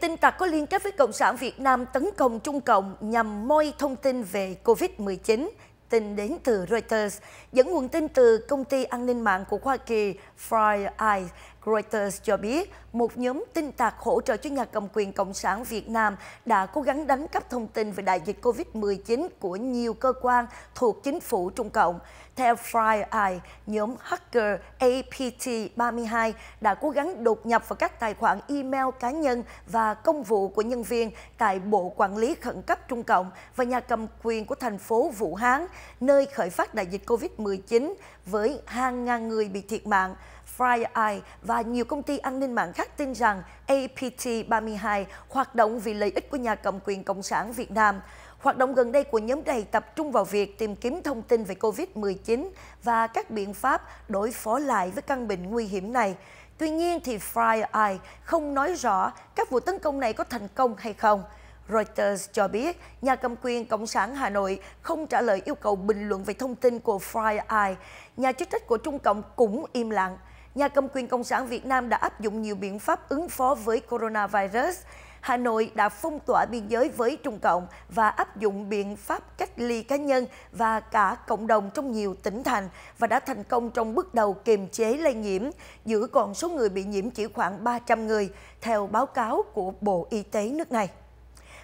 tin tặc có liên kết với Cộng sản Việt Nam tấn công Trung Cộng nhằm moi thông tin về COVID-19. Tin đến từ Reuters, dẫn nguồn tin từ công ty an ninh mạng của Hoa Kỳ FireEye. Reuters cho biết, một nhóm tin tạc hỗ trợ cho nhà cầm quyền Cộng sản Việt Nam đã cố gắng đánh cắp thông tin về đại dịch COVID-19 của nhiều cơ quan thuộc chính phủ Trung Cộng. Theo FireEye, nhóm hacker APT32 đã cố gắng đột nhập vào các tài khoản email cá nhân và công vụ của nhân viên tại Bộ Quản lý Khẩn cấp Trung Cộng và nhà cầm quyền của thành phố Vũ Hán, nơi khởi phát đại dịch COVID-19 với hàng ngàn người bị thiệt mạng. FireEye và nhiều công ty an ninh mạng khác tin rằng APT-32 hoạt động vì lợi ích của nhà cầm quyền Cộng sản Việt Nam. Hoạt động gần đây của nhóm này tập trung vào việc tìm kiếm thông tin về COVID-19 và các biện pháp đối phó lại với căn bệnh nguy hiểm này. Tuy nhiên thì FireEye không nói rõ các vụ tấn công này có thành công hay không. Reuters cho biết nhà cầm quyền Cộng sản Hà Nội không trả lời yêu cầu bình luận về thông tin của FireEye. Nhà chức trách của Trung Cộng cũng im lặng nhà cầm quyền Cộng sản Việt Nam đã áp dụng nhiều biện pháp ứng phó với coronavirus. Hà Nội đã phong tỏa biên giới với Trung Cộng và áp dụng biện pháp cách ly cá nhân và cả cộng đồng trong nhiều tỉnh thành và đã thành công trong bước đầu kiềm chế lây nhiễm, giữ còn số người bị nhiễm chỉ khoảng 300 người, theo báo cáo của Bộ Y tế nước này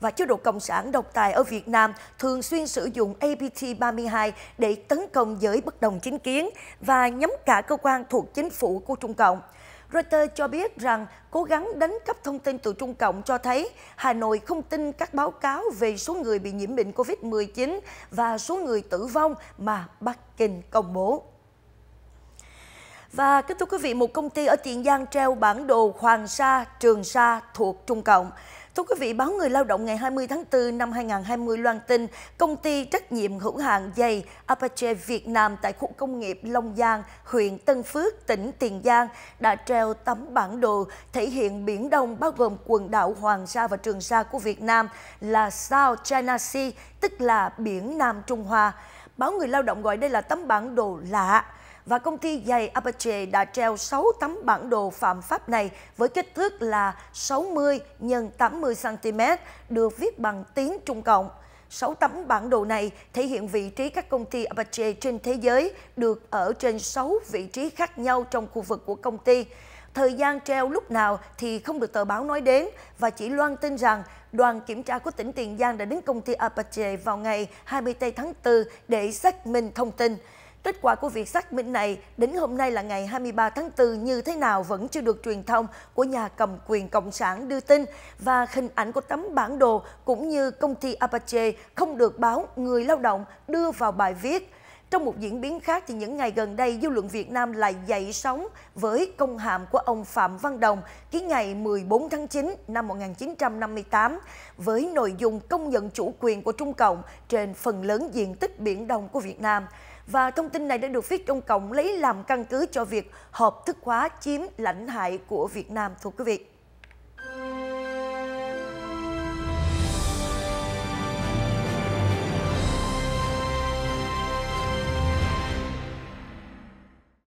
và chế độ Cộng sản độc tài ở Việt Nam thường xuyên sử dụng APT-32 để tấn công giới bất đồng chính kiến và nhắm cả cơ quan thuộc chính phủ của Trung Cộng. Reuters cho biết rằng cố gắng đánh cắp thông tin từ Trung Cộng cho thấy Hà Nội không tin các báo cáo về số người bị nhiễm bệnh COVID-19 và số người tử vong mà Bắc Kinh công bố. Và kết thúc quý vị, một công ty ở Tiền Giang treo bản đồ Hoàng Sa, Trường Sa thuộc Trung Cộng. Thưa quý vị, báo Người Lao động ngày 20 tháng 4 năm 2020 loan tin công ty trách nhiệm hữu hạn giày Apache Việt Nam tại khu công nghiệp Long Giang, huyện Tân Phước, tỉnh Tiền Giang đã treo tấm bản đồ thể hiện Biển Đông bao gồm quần đảo Hoàng Sa và Trường Sa của Việt Nam là South China Sea, tức là Biển Nam Trung Hoa. Báo Người Lao động gọi đây là tấm bản đồ lạ và công ty giày Apache đã treo 6 tấm bản đồ phạm pháp này với kích thước là 60 x 80 cm được viết bằng tiếng Trung Cộng. 6 tấm bản đồ này thể hiện vị trí các công ty Apache trên thế giới được ở trên 6 vị trí khác nhau trong khu vực của công ty. Thời gian treo lúc nào thì không được tờ báo nói đến và chỉ loan tin rằng đoàn kiểm tra của tỉnh Tiền Giang đã đến công ty Apache vào ngày 24 tháng 4 để xác minh thông tin. Kết quả của việc xác minh này đến hôm nay là ngày 23 tháng 4 như thế nào vẫn chưa được truyền thông của nhà cầm quyền Cộng sản đưa tin và hình ảnh của tấm bản đồ cũng như công ty Apache không được báo người lao động đưa vào bài viết. Trong một diễn biến khác thì những ngày gần đây dư luận Việt Nam lại dậy sóng với công hàm của ông Phạm Văn Đồng ký ngày 14 tháng 9 năm 1958 với nội dung công nhận chủ quyền của Trung Cộng trên phần lớn diện tích biển Đông của Việt Nam và thông tin này đã được phía Trung Cộng lấy làm căn cứ cho việc hợp thức hóa chiếm lãnh hải của Việt Nam, thưa quý vị.